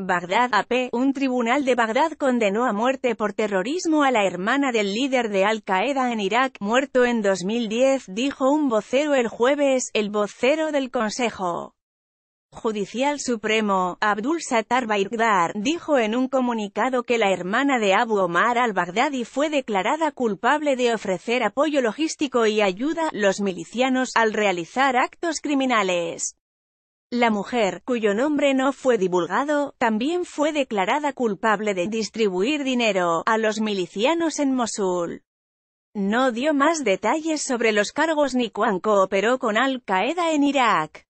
Bagdad AP, un tribunal de Bagdad condenó a muerte por terrorismo a la hermana del líder de Al-Qaeda en Irak, muerto en 2010, dijo un vocero el jueves, el vocero del Consejo Judicial Supremo, Abdul Sattar Baigdar, dijo en un comunicado que la hermana de Abu Omar al-Baghdadi fue declarada culpable de ofrecer apoyo logístico y ayuda, los milicianos, al realizar actos criminales. La mujer, cuyo nombre no fue divulgado, también fue declarada culpable de distribuir dinero a los milicianos en Mosul. No dio más detalles sobre los cargos ni cuán cooperó con Al-Qaeda en Irak.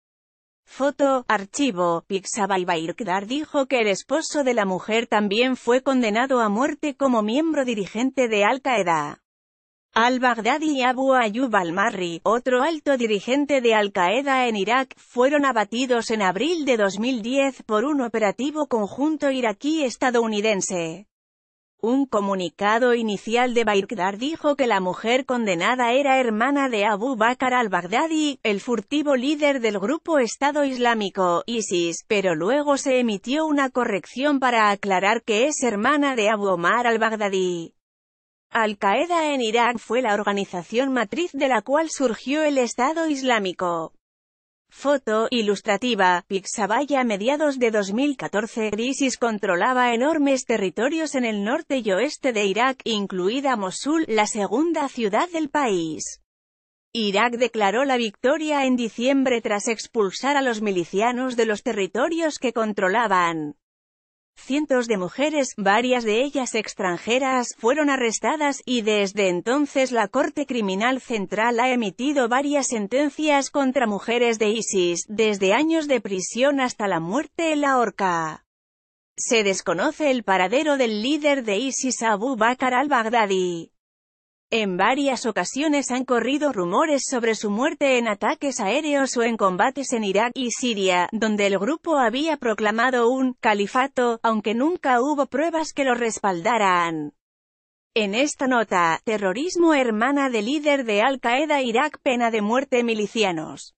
Foto, archivo, Pixabay Bairqdar dijo que el esposo de la mujer también fue condenado a muerte como miembro dirigente de Al-Qaeda. Al-Baghdadi y Abu Ayub al-Marri, otro alto dirigente de Al-Qaeda en Irak, fueron abatidos en abril de 2010 por un operativo conjunto iraquí-estadounidense. Un comunicado inicial de Baghdad dijo que la mujer condenada era hermana de Abu Bakr al-Baghdadi, el furtivo líder del grupo Estado Islámico, ISIS, pero luego se emitió una corrección para aclarar que es hermana de Abu Omar al-Baghdadi. Al-Qaeda en Irak fue la organización matriz de la cual surgió el Estado Islámico. Foto ilustrativa, Pixabay a mediados de 2014, ISIS controlaba enormes territorios en el norte y oeste de Irak, incluida Mosul, la segunda ciudad del país. Irak declaró la victoria en diciembre tras expulsar a los milicianos de los territorios que controlaban. Cientos de mujeres, varias de ellas extranjeras, fueron arrestadas, y desde entonces la Corte Criminal Central ha emitido varias sentencias contra mujeres de ISIS, desde años de prisión hasta la muerte en la horca. Se desconoce el paradero del líder de ISIS Abu Bakr al-Baghdadi. En varias ocasiones han corrido rumores sobre su muerte en ataques aéreos o en combates en Irak y Siria, donde el grupo había proclamado un «califato», aunque nunca hubo pruebas que lo respaldaran. En esta nota, terrorismo hermana de líder de Al-Qaeda Irak pena de muerte milicianos.